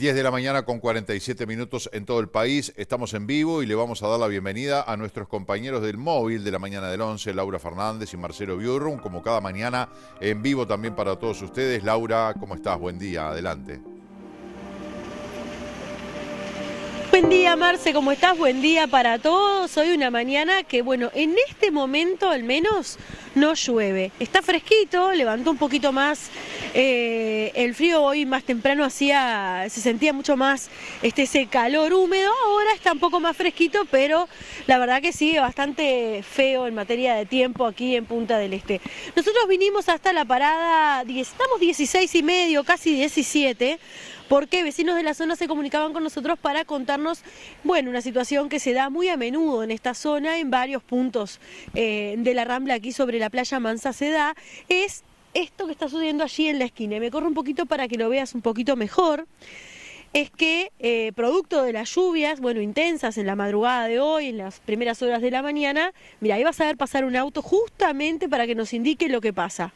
10 de la mañana con 47 minutos en todo el país. Estamos en vivo y le vamos a dar la bienvenida a nuestros compañeros del móvil de la mañana del 11, Laura Fernández y Marcelo Biurrum, como cada mañana en vivo también para todos ustedes. Laura, ¿cómo estás? Buen día, adelante. Buen día, Marce, ¿cómo estás? Buen día para todos. Hoy una mañana que, bueno, en este momento al menos no llueve. Está fresquito, levantó un poquito más eh, el frío. Hoy más temprano hacía, se sentía mucho más este, ese calor húmedo. Ahora está un poco más fresquito, pero la verdad que sigue bastante feo en materia de tiempo aquí en Punta del Este. Nosotros vinimos hasta la parada, estamos 16 y medio, casi 17 porque vecinos de la zona se comunicaban con nosotros para contarnos, bueno, una situación que se da muy a menudo en esta zona, en varios puntos eh, de la Rambla aquí sobre la playa Mansa se da, es esto que está sucediendo allí en la esquina. Me corro un poquito para que lo veas un poquito mejor es que eh, producto de las lluvias, bueno, intensas en la madrugada de hoy, en las primeras horas de la mañana, mira, ahí vas a ver pasar un auto justamente para que nos indique lo que pasa.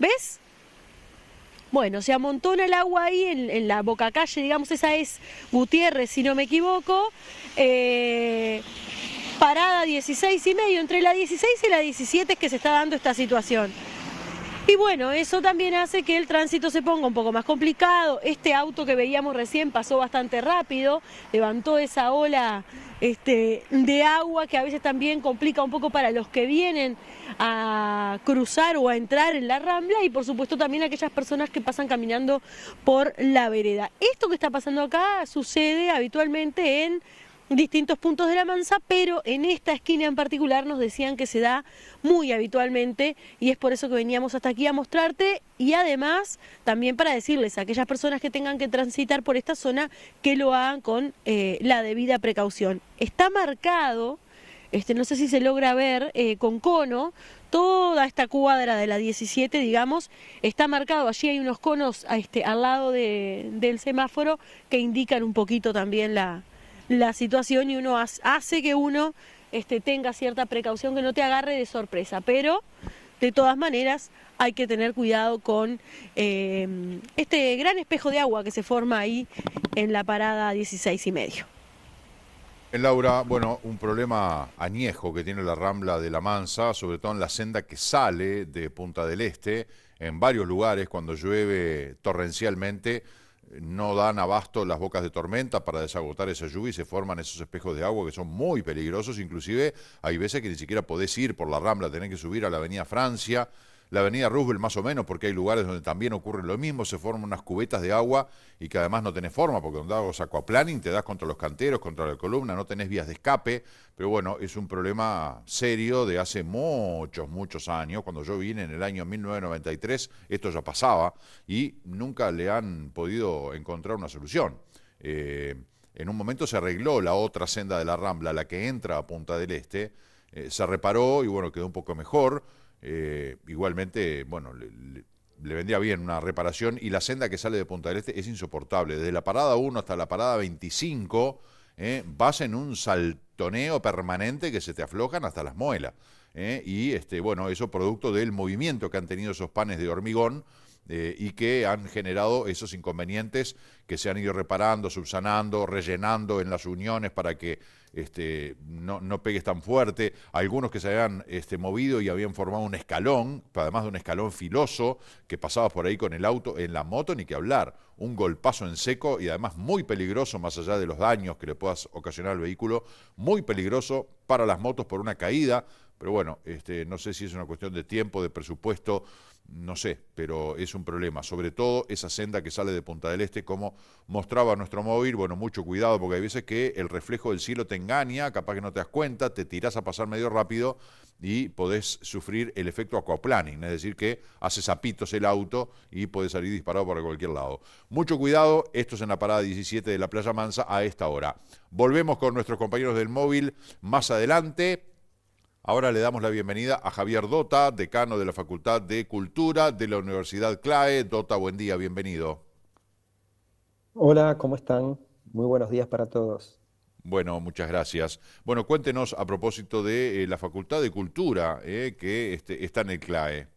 ¿Ves? Bueno, se amontona el agua ahí en, la boca calle, digamos, esa es Gutiérrez, si no me equivoco. Eh, parada 16 y medio, entre la 16 y la 17 es que se está dando esta situación. Y bueno, eso también hace que el tránsito se ponga un poco más complicado. Este auto que veíamos recién pasó bastante rápido, levantó esa ola este, de agua que a veces también complica un poco para los que vienen a cruzar o a entrar en la rambla y por supuesto también aquellas personas que pasan caminando por la vereda. Esto que está pasando acá sucede habitualmente en distintos puntos de la mansa, pero en esta esquina en particular nos decían que se da muy habitualmente y es por eso que veníamos hasta aquí a mostrarte y además también para decirles a aquellas personas que tengan que transitar por esta zona que lo hagan con eh, la debida precaución. Está marcado, este, no sé si se logra ver eh, con cono, toda esta cuadra de la 17, digamos, está marcado. Allí hay unos conos este, al lado del semáforo que indican un poquito también la, la situación y uno hace que uno este, tenga cierta precaución, que no te agarre de sorpresa, pero de todas maneras hay que tener cuidado con eh, este gran espejo de agua que se forma ahí en la parada 16 y medio. Laura, bueno, un problema añejo que tiene la Rambla de la Mansa, sobre todo en la senda que sale de Punta del Este, en varios lugares cuando llueve torrencialmente no dan abasto las bocas de tormenta para desagotar esa lluvia y se forman esos espejos de agua que son muy peligrosos, inclusive hay veces que ni siquiera podés ir por la Rambla, tenés que subir a la Avenida Francia, la avenida Roosevelt más o menos, porque hay lugares donde también ocurre lo mismo, se forman unas cubetas de agua y que además no tenés forma, porque donde hago aquaplaning te das contra los canteros, contra la columna, no tenés vías de escape, pero bueno, es un problema serio de hace muchos, muchos años, cuando yo vine en el año 1993, esto ya pasaba y nunca le han podido encontrar una solución. Eh, en un momento se arregló la otra senda de la Rambla, la que entra a Punta del Este, eh, se reparó y bueno, quedó un poco mejor eh, igualmente, bueno, le, vendría bien una reparación y la senda que sale de Punta del Este es insoportable. Desde la parada 1 hasta la parada 25 eh, vas en un saltoneo permanente que se te aflojan hasta las muelas. Eh, y este, bueno, eso producto del movimiento que han tenido esos panes de hormigón eh, y que han generado esos inconvenientes que se han ido reparando, subsanando, rellenando en las uniones para que este, no, no, pegues tan fuerte, algunos que se habían este, movido y habían formado un escalón, además de un escalón filoso, que pasabas por ahí con el auto, en la moto ni que hablar, un golpazo en seco y además muy peligroso, más allá de los daños que le puedas ocasionar al vehículo, muy peligroso para las motos por una caída, pero bueno, este, no sé si es una cuestión de tiempo, de presupuesto, no sé, pero es un problema. Sobre todo esa senda que sale de Punta del Este, como mostraba nuestro móvil. Bueno, mucho cuidado, porque hay veces que el reflejo del cielo te engaña, capaz que no te das cuenta, te tirás a pasar medio rápido y podés sufrir el efecto aquaplaning, es decir, que hace zapitos el auto y podés salir disparado para cualquier lado. Mucho cuidado, esto es en la parada 17 de la Playa Mansa a esta hora. Volvemos con nuestros compañeros del móvil más adelante. Ahora le damos la bienvenida a Javier Dota, decano de la Facultad de Cultura de la Universidad CLAE. Dota, buen día, bienvenido. Hola, ¿cómo están? Muy buenos días para todos. Bueno, muchas gracias. Bueno, cuéntenos a propósito de eh, la Facultad de Cultura eh, que este, está en el CLAE.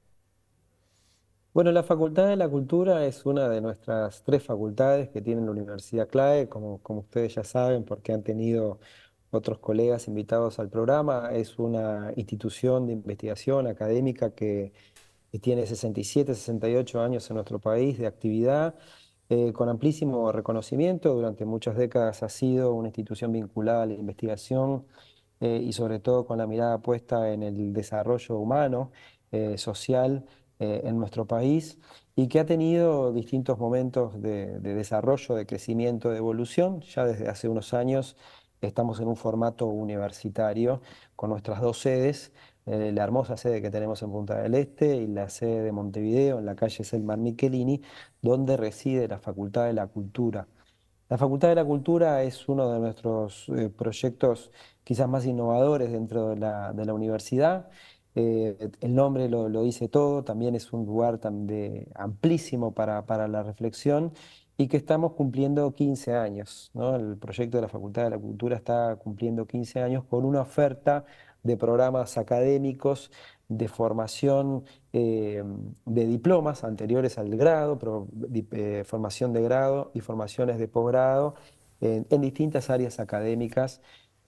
Bueno, la Facultad de la Cultura es una de nuestras tres facultades que tiene la Universidad CLAE, como, como ustedes ya saben, porque han tenido otros colegas invitados al programa. Es una institución de investigación académica que, tiene 67, 68 años en nuestro país de actividad, eh, con amplísimo reconocimiento. Durante muchas décadas ha sido una institución vinculada a la investigación eh, y sobre todo con la mirada puesta en el desarrollo humano, eh, social en nuestro país y que ha tenido distintos momentos de desarrollo, de crecimiento, de evolución. Ya desde hace unos años Estamos en un formato universitario con nuestras dos sedes, eh, la hermosa sede que tenemos en Punta del Este y la sede de Montevideo, en la calle Selmar Michelini, donde reside la Facultad de la Cultura. La Facultad de la Cultura es uno de nuestros eh, proyectos quizás más innovadores dentro de la, universidad. Eh, el nombre lo, dice todo, también es un lugar de, amplísimo para la reflexión y que estamos cumpliendo 15 años. ¿no? El proyecto de la Facultad de la Cultura está cumpliendo 15 años con una oferta de programas académicos de formación em, de diplomas anteriores al grado, eh, formación de grado y formaciones de posgrado en distintas áreas académicas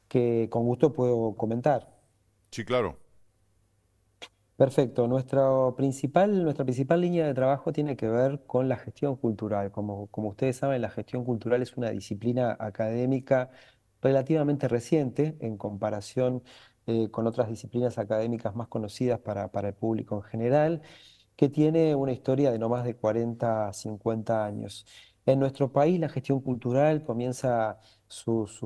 que con gusto puedo comentar. Sí, claro. Perfecto. nuestra principal línea de trabajo tiene que ver con la gestión cultural. Como, ustedes saben, la gestión cultural es una disciplina académica relativamente reciente en comparación eh, con otras disciplinas académicas más conocidas para, el público en general, que tiene una historia de no más de 40, 50 años. En nuestro país la gestión cultural comienza sus,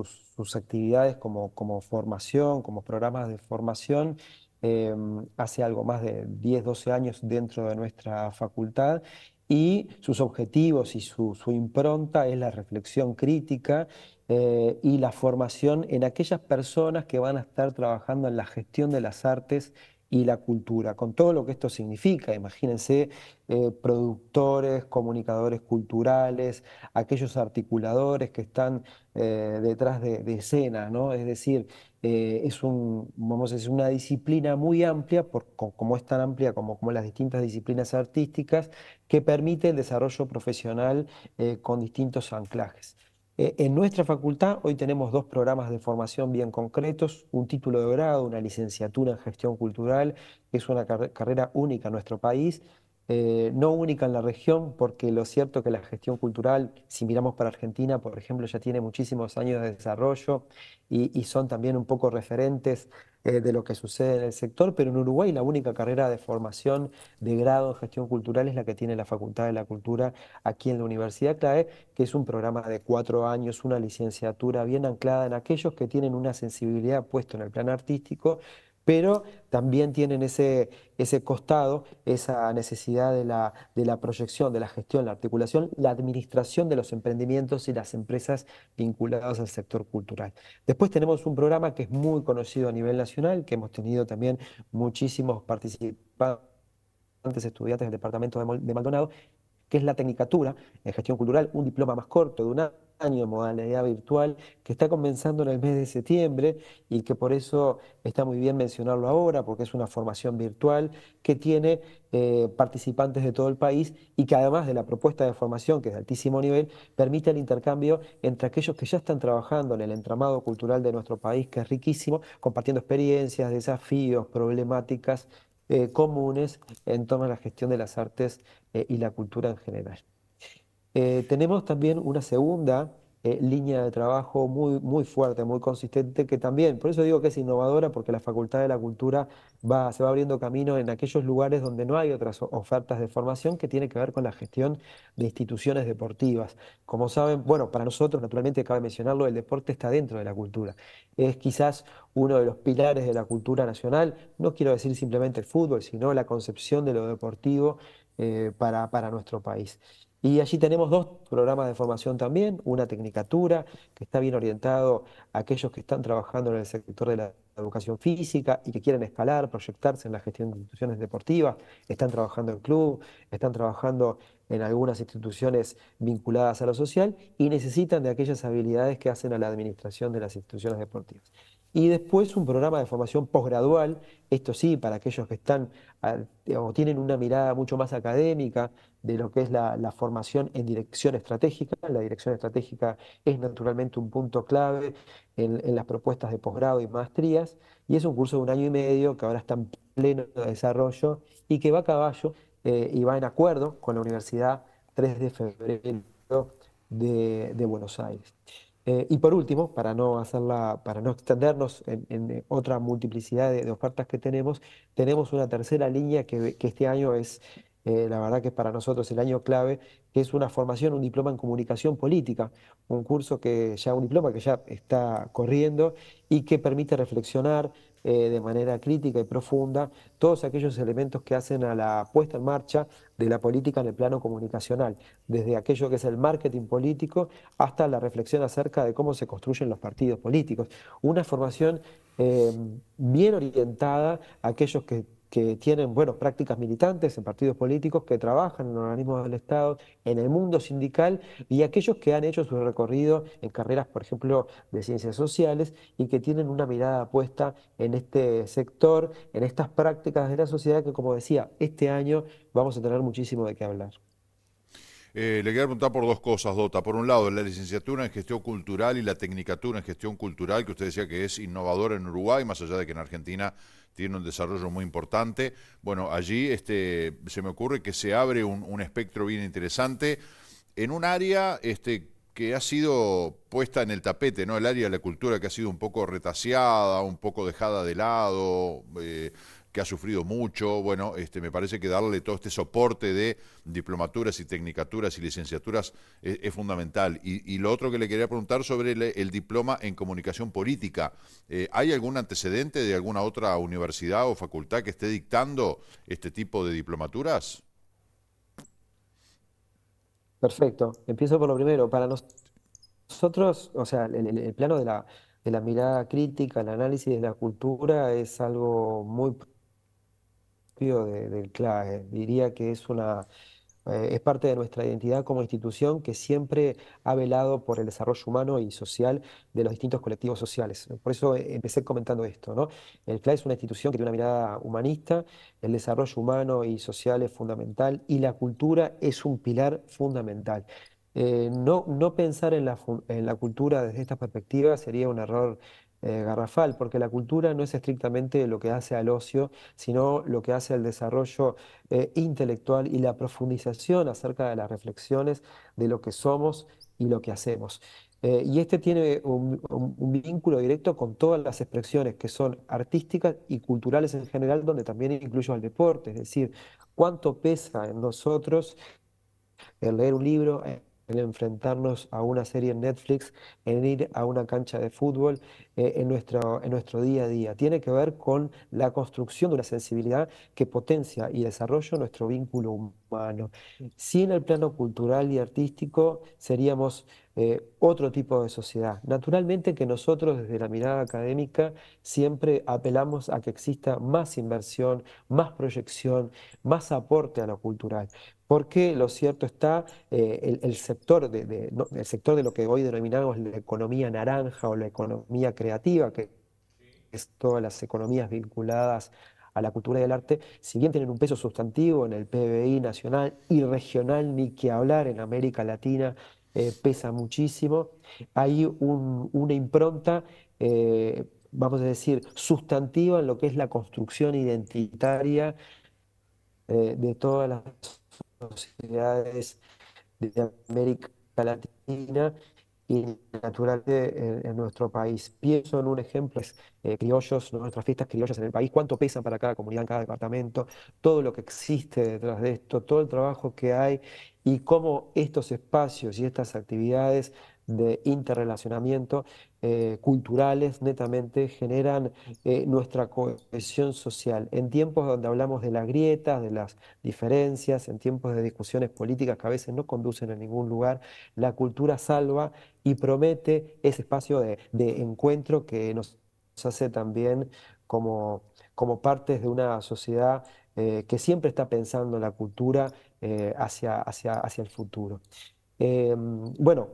actividades como formación, como programas de formación Em, hace algo más de 10, 12 años dentro de nuestra facultad y sus objetivos y su, impronta es la reflexión crítica eh, y la formación en aquellas personas que van a estar trabajando en la gestión de las artes y la cultura, con todo lo que esto significa. Imagínense eh, productores, comunicadores culturales, aquellos articuladores que están eh, detrás de, de escenas, ¿no? Es decir, eh, es, vamos una disciplina muy amplia, como es tan amplia como, como las distintas disciplinas artísticas, que permite el desarrollo profesional eh, con distintos anclajes. Eh, en nuestra facultad hoy tenemos dos programas de formación bien concretos, un título de grado, una licenciatura en gestión cultural, que es una carrera única en nuestro país, eh, no única en la región, porque lo cierto es que la gestión cultural, si miramos para Argentina, por ejemplo, ya tiene muchísimos años de desarrollo y, son también un poco referentes eh, de lo que sucede en el sector, pero en Uruguay la única carrera de formación de grado en gestión cultural es la que tiene la Facultad de la Cultura aquí en la Universidad CLAE, que es un programa de cuatro años, una licenciatura bien anclada en aquellos que tienen una sensibilidad puesta en el plan artístico, pero también tienen ese, costado, esa necesidad de la, de la proyección, de la gestión, la articulación, la administración de los emprendimientos y las empresas vinculadas al sector cultural. Después tenemos un programa que es muy conocido a nivel nacional, que hemos tenido también muchísimos participantes estudiantes del departamento de Maldonado, que es la tecnicatura en gestión cultural, un diploma más corto de un año, modalidad virtual, que está comenzando en el mes de septiembre y que por eso está muy bien mencionarlo ahora, porque es una formación virtual que tiene eh, participantes de todo el país y que además de la propuesta de formación, que es de altísimo nivel, permite el intercambio entre aquellos que ya están trabajando en el entramado cultural de nuestro país, que es riquísimo, compartiendo experiencias, desafíos, problemáticas eh, comunes en torno a la gestión de las artes eh, y la cultura en general. Eh, tenemos también una segunda eh, línea de trabajo muy, muy fuerte, muy consistente, que también, por eso digo que es innovadora, porque la Facultad de la Cultura va, se va abriendo camino en aquellos lugares donde no hay otras ofertas de formación que tiene que ver con la gestión de instituciones deportivas. Como saben, bueno, para nosotros, naturalmente, cabe mencionarlo, el deporte está dentro de la cultura. Es quizás uno de los pilares de la cultura nacional, no quiero decir simplemente el fútbol, sino la concepción de lo deportivo eh, para, para nuestro país. Y allí tenemos dos programas de formación también, una tecnicatura que está bien orientado a aquellos que están trabajando en el sector de la educación física y que quieren escalar, proyectarse en la gestión de instituciones deportivas, están trabajando en club, están trabajando en algunas instituciones vinculadas a lo social y necesitan de aquellas habilidades que hacen a la administración de las instituciones deportivas y después un programa de formación posgradual, esto sí, para aquellos que están ah, o tienen una mirada mucho más académica de lo que es la, formación en dirección estratégica. La dirección estratégica es naturalmente un punto clave en, las propuestas de posgrado y maestrías, y es un curso de un año y medio que ahora está en pleno desarrollo y que va a caballo eh, y va en acuerdo con la Universidad 3 de febrero de, de Buenos Aires. Eh, y por último, para no, hacerla, para no extendernos en, eh, otra multiplicidad de, ofertas que tenemos, tenemos una tercera línea que, este año es, eh, la verdad que es para nosotros el año clave, que es una formación, un diploma en comunicación política, un curso que ya, un diploma que ya está corriendo y que permite reflexionar, eh, de manera crítica y profunda todos aquellos elementos que hacen a la puesta en marcha de la política en el plano comunicacional, desde aquello que es el marketing político hasta la reflexión acerca de cómo se construyen los partidos políticos. Una formación eh, bien orientada a aquellos que que tienen bueno, prácticas militantes en partidos políticos, que trabajan en organismos del Estado, en el mundo sindical y aquellos que han hecho su recorrido en carreras, por ejemplo, de ciencias sociales y que tienen una mirada puesta en este sector, en estas prácticas de la sociedad que, como decía, este año vamos a tener muchísimo de qué hablar. Eh, le quería preguntar por dos cosas, Dota. Por un lado, la licenciatura en gestión cultural y la tecnicatura en gestión cultural, que usted decía que es innovadora en Uruguay, más allá de que en Argentina tiene un desarrollo muy importante. Bueno, allí este, se me ocurre que se abre un, espectro bien interesante en un área este, que ha sido puesta en el tapete, ¿no? El área de la cultura que ha sido un poco retaseada, un poco dejada de lado, eh, que ha sufrido mucho. Bueno, este, me parece que darle todo este soporte de diplomaturas y tecnicaturas y licenciaturas eh, es, fundamental. Y, lo otro que le quería preguntar sobre el, diploma en comunicación política. Eh, ¿Hay algún antecedente de alguna otra universidad o facultad que esté dictando este tipo de diplomaturas? Perfecto. Empiezo por lo primero. Para nosotros, o sea, el, el plano de la, de la mirada crítica, el análisis de la cultura es algo muy del Diría que es una eh, es parte de nuestra identidad como institución que siempre ha velado por el desarrollo humano y social de los distintos colectivos sociales. Por eso eh, empecé comentando esto. ¿no? El CLAE es una institución que tiene una mirada humanista, el desarrollo humano y social es fundamental y la cultura es un pilar fundamental. Eh, no, no pensar en la, en la cultura desde esta perspectiva sería un error eh, garrafal, porque la cultura no es estrictamente lo que hace al ocio, sino lo que hace al desarrollo eh, intelectual y la profundización acerca de las reflexiones de lo que somos y lo que hacemos. Eh, y este tiene un, vínculo directo con todas las expresiones que son artísticas y culturales en general, donde también incluyo al deporte, es decir, cuánto pesa en nosotros el leer un libro, enfrentarnos a una serie en Netflix, en ir a una cancha de fútbol, eh, en, nuestro, en nuestro día a día. Tiene que ver con la construcción de una sensibilidad que potencia y desarrolla nuestro vínculo humano. Si en el plano cultural y artístico seríamos eh, otro tipo de sociedad. Naturalmente que nosotros desde la mirada académica siempre apelamos a que exista más inversión, más proyección, más aporte a lo cultural porque lo cierto está, eh, el, sector de, el sector de lo que hoy denominamos la economía naranja o la economía creativa, que es todas las economías vinculadas a la cultura y al arte, si bien tienen un peso sustantivo en el PBI nacional y regional, ni que hablar en América Latina, eh, pesa muchísimo, hay una impronta, eh, vamos a decir, sustantiva en lo que es la construcción identitaria de todas las sociedades de América Latina y naturalmente en, nuestro país. Pienso en un ejemplo, es, eh, criollos, nuestras fiestas criollas en el país, cuánto pesan para cada comunidad, en cada departamento, todo lo que existe detrás de esto, todo el trabajo que hay y cómo estos espacios y estas actividades de interrelacionamiento eh, culturales netamente generan eh, nuestra cohesión social. En tiempos donde hablamos de las grietas, de las diferencias, en tiempos de discusiones políticas que a veces no conducen a ningún lugar, la cultura salva y promete ese espacio de, encuentro que nos hace también como, como partes de una sociedad eh, que siempre está pensando la cultura hacia, hacia, hacia, el futuro. Em, bueno,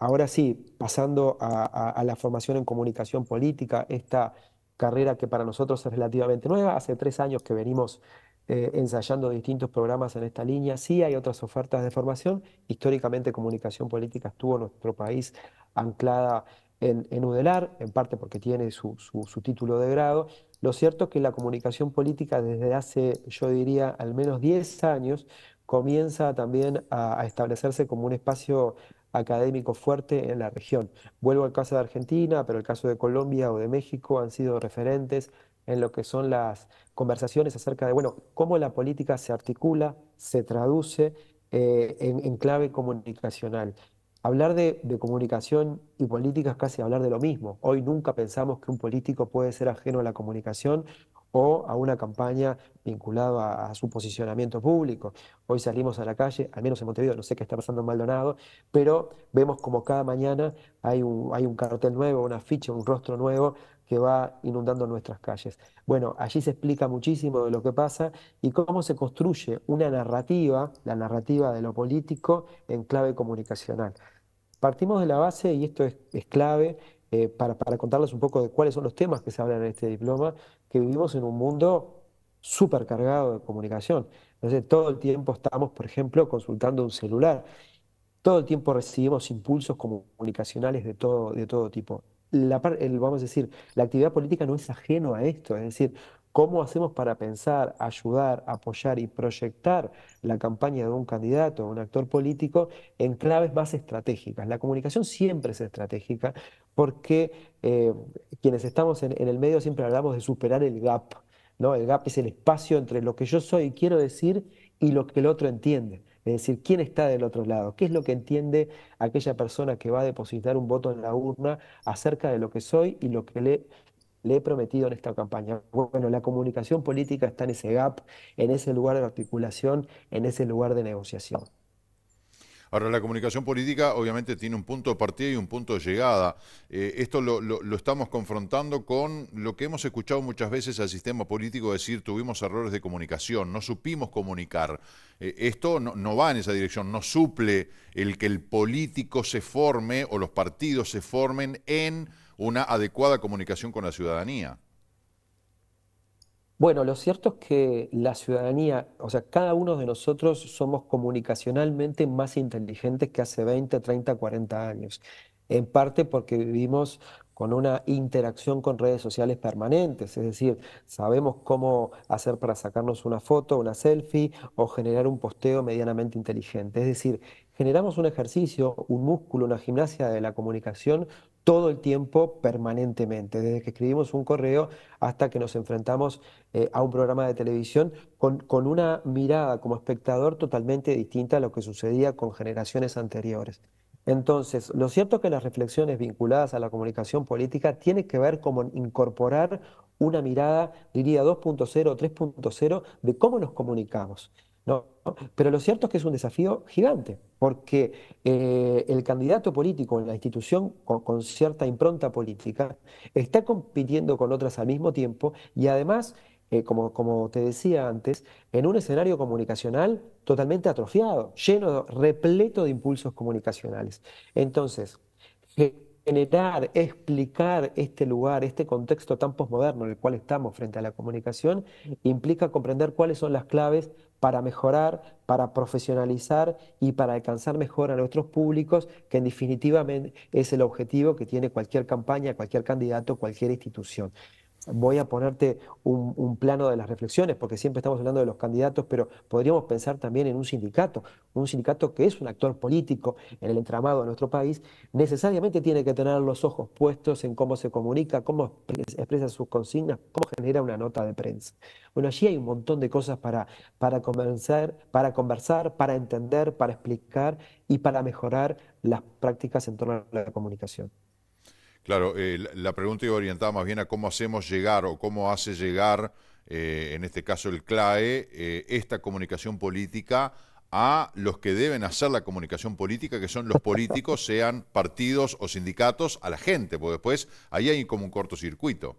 Ahora sí, pasando a, la formación en comunicación política, esta carrera que para nosotros es relativamente nueva, hace tres años que venimos eh, ensayando distintos programas en esta línea, sí hay otras ofertas de formación, históricamente comunicación política estuvo en nuestro país anclada en, en UDELAR, en parte porque tiene su, título de grado. Lo cierto es que la comunicación política desde hace, yo diría, al menos 10 años, comienza también a, a establecerse como un espacio académico fuerte en la región. Vuelvo al caso de Argentina, pero el caso de Colombia o de México han sido referentes en lo que son las conversaciones acerca de, bueno, cómo la política se articula, se traduce eh, en, clave comunicacional. Hablar de, de, comunicación y política es casi hablar de lo mismo. Hoy nunca pensamos que un político puede ser ajeno a la comunicación o a una campaña vinculada a, su posicionamiento público. Hoy salimos a la calle, al menos en Montevideo, no sé qué está pasando en Maldonado, pero vemos como cada mañana hay un, cartel nuevo, una ficha, un rostro nuevo que va inundando nuestras calles. Bueno, allí se explica muchísimo de lo que pasa y cómo se construye una narrativa, la narrativa de lo político, en clave comunicacional. Partimos de la base, y esto es, clave, eh, para, contarles un poco de cuáles son los temas que se hablan en este diploma, que vivimos en un mundo súper cargado de comunicación. Entonces, todo el tiempo estamos, por ejemplo, consultando un celular. Todo el tiempo recibimos impulsos comunicacionales de todo, de todo tipo. vamos a decir, la actividad política no es ajeno a esto, es decir, cómo hacemos para pensar, ayudar, apoyar y proyectar la campaña de un candidato o un actor político en claves más estratégicas. La comunicación siempre es estratégica porque eh, quienes estamos en, el medio siempre hablamos de superar el gap. ¿no? El gap es el espacio entre lo que yo soy y quiero decir y lo que el otro entiende. Es decir, quién está del otro lado, qué es lo que entiende aquella persona que va a depositar un voto en la urna acerca de lo que soy y lo que le, le he prometido en esta campaña. Bueno, la comunicación política está en ese gap, en ese lugar de articulación, en ese lugar de negociación. Ahora, la comunicación política obviamente tiene un punto de partida y un punto de llegada. Eh, esto lo, estamos confrontando con lo que hemos escuchado muchas veces al sistema político decir tuvimos errores de comunicación, no supimos comunicar. Eh, esto no va en esa dirección, no suple el que el político se forme o los partidos se formen en una adecuada comunicación con la ciudadanía. Bueno, lo cierto es que la ciudadanía, o sea, cada uno de nosotros somos comunicacionalmente más inteligentes que hace 20, 30, 40 años, en parte porque vivimos con una interacción con redes sociales permanentes, es decir, sabemos cómo hacer para sacarnos una foto, una selfie o generar un posteo medianamente inteligente. Es decir, generamos un ejercicio, un músculo, una gimnasia de la comunicación todo el tiempo, permanentemente, desde que escribimos un correo hasta que nos enfrentamos eh, a un programa de televisión, con, con, una mirada como espectador totalmente distinta a lo que sucedía con generaciones anteriores. Entonces, lo cierto es que las reflexiones vinculadas a la comunicación política tienen que ver con incorporar una mirada, diría 2.0 o 3.0, de cómo nos comunicamos. Pero lo cierto es que es un desafío gigante, porque eh, el candidato político en la institución con, cierta impronta política está compitiendo con otras al mismo tiempo y además, eh, como, te decía antes, en un escenario comunicacional totalmente atrofiado, lleno, repleto de impulsos comunicacionales. Entonces, eh, Generar, explicar este lugar, este contexto tan posmoderno en el cual estamos frente a la comunicación, implica comprender cuáles son las claves para mejorar, para profesionalizar y para alcanzar mejor a nuestros públicos, que en definitiva es el objetivo que tiene cualquier campaña, cualquier candidato, cualquier institución voy a ponerte un, plano de las reflexiones, porque siempre estamos hablando de los candidatos, pero podríamos pensar también en un sindicato, un sindicato que es un actor político en el entramado de nuestro país, necesariamente tiene que tener los ojos puestos en cómo se comunica, cómo expresa sus consignas, cómo genera una nota de prensa. Bueno, allí hay un montón de cosas para, para, convencer, para conversar, para entender, para explicar y para mejorar las prácticas en torno a la comunicación. Claro, eh, la pregunta iba orientada más bien a cómo hacemos llegar o cómo hace llegar, eh, en este caso el CLAE, eh, esta comunicación política a los que deben hacer la comunicación política, que son los políticos, sean partidos o sindicatos, a la gente, porque después ahí hay como un cortocircuito.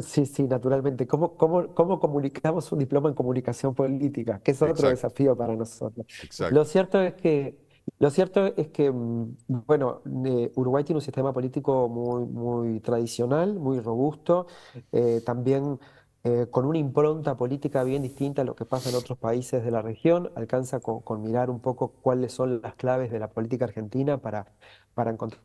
Sí, sí, naturalmente. ¿Cómo, cómo, cómo comunicamos un diploma en comunicación política? Que es otro desafío para nosotros. Lo cierto es que lo cierto es que, mm, bueno, eh, Uruguay tiene un sistema político muy, muy tradicional, muy robusto, eh, también eh, con una impronta política bien distinta a lo que pasa en otros países de la región. Alcanza con, con mirar un poco cuáles son las claves de la política argentina para, para encontrar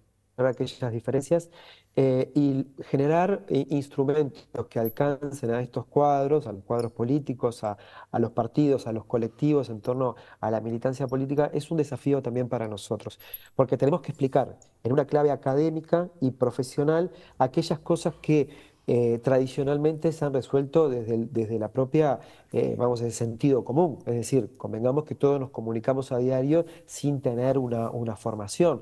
aquellas diferencias eh, y generar eh, instrumentos que alcancen a estos cuadros, a los cuadros políticos, a, los partidos, a los colectivos en torno a la militancia política, es un desafío también para nosotros, porque tenemos que explicar en una clave académica y profesional aquellas cosas que eh, tradicionalmente se han resuelto desde, desde la propia, vamos, el sentido común. Es decir, convengamos que todos nos comunicamos a diario sin tener una, una formación.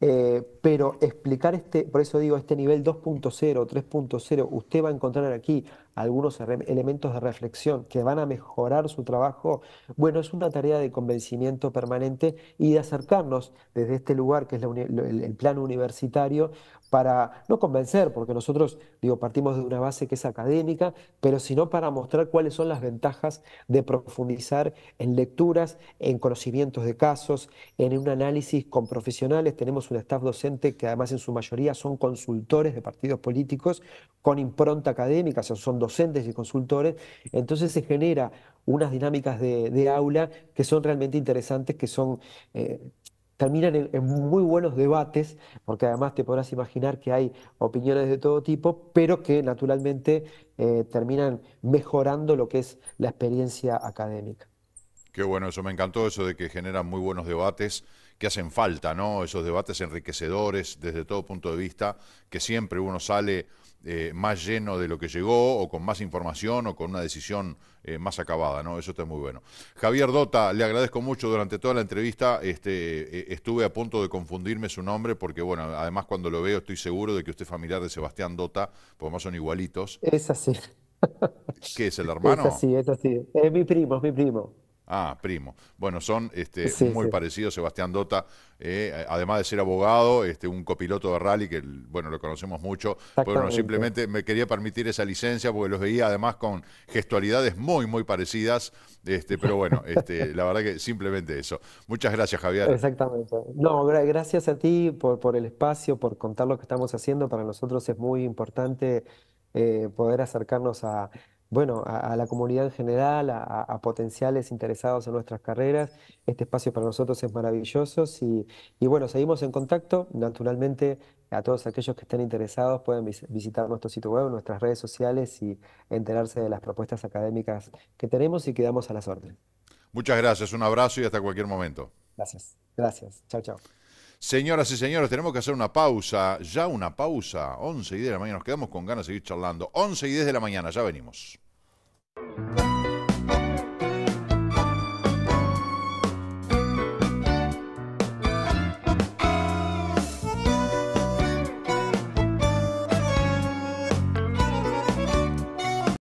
Eh, pero explicar este, por eso digo, este nivel 2.0, 3.0, usted va a encontrar aquí algunos elementos de reflexión que van a mejorar su trabajo, bueno, es una tarea de convencimiento permanente y de acercarnos desde este lugar que es el, plano universitario para no convencer, porque nosotros, digo, partimos de una base que es académica, pero sino para mostrar cuáles son las ventajas de profundizar en lecturas, en conocimientos de casos, en un análisis con profesionales. Tenemos un staff docente que además en su mayoría son consultores de partidos políticos con impronta académica, o sea, son docentes y consultores, entonces se genera unas dinámicas de, aula que son realmente interesantes, que son... Eh, terminan en, muy buenos debates, porque además te podrás imaginar que hay opiniones de todo tipo, pero que naturalmente eh, terminan mejorando lo que es la experiencia académica. Qué bueno, eso me encantó, eso de que generan muy buenos debates que hacen falta, ¿no? Esos debates enriquecedores desde todo punto de vista, que siempre uno sale eh, más lleno de lo que llegó o con más información o con una decisión eh, más acabada, ¿no? Eso está muy bueno. Javier Dota, le agradezco mucho durante toda la entrevista, este, eh, estuve a punto de confundirme su nombre porque, bueno, además cuando lo veo estoy seguro de que usted es familiar de Sebastián Dota, porque más son igualitos. Es así. ¿Qué es el hermano? Es así, es así. Es mi primo, es mi primo. Ah, primo. Bueno, son este, muy parecidos. Sebastián Dota, eh, además de ser abogado, este, un copiloto de rally que, bueno, lo conocemos mucho. Bueno, simplemente me quería permitir esa licencia porque los veía además con gestualidades muy, muy parecidas. Este, pero bueno, este, la verdad que simplemente eso. Muchas gracias, Javier. Exactamente. No, gracias a ti por, el espacio, por contar lo que estamos haciendo. Para nosotros es muy importante eh, poder acercarnos a bueno, a, la comunidad en general, a, potenciales interesados en nuestras carreras. Este espacio para nosotros es maravilloso y, bueno, seguimos en contacto. Naturalmente, a todos aquellos que estén interesados pueden visitar nuestro sitio web, nuestras redes sociales y enterarse de las propuestas académicas que tenemos y quedamos a las órdenes. Muchas gracias, un abrazo y hasta cualquier momento. Gracias, gracias. Chao, chao. Señoras y señores, tenemos que hacer una pausa, ya una pausa, 11 y 10 de la mañana, nos quedamos con ganas de seguir charlando. 11 y 10 de la mañana, ya venimos. thank you